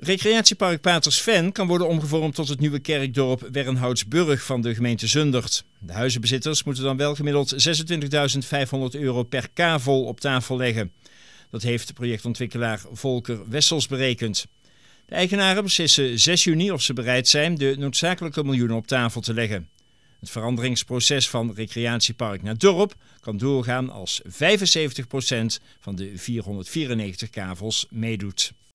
Recreatiepark Paters Patersven kan worden omgevormd tot het nieuwe kerkdorp Wernhoutsburg van de gemeente Zundert. De huizenbezitters moeten dan wel gemiddeld 26.500 euro per kavel op tafel leggen. Dat heeft projectontwikkelaar Volker Wessels berekend. De eigenaren beslissen 6 juni of ze bereid zijn de noodzakelijke miljoenen op tafel te leggen. Het veranderingsproces van recreatiepark naar dorp kan doorgaan als 75% van de 494 kavels meedoet.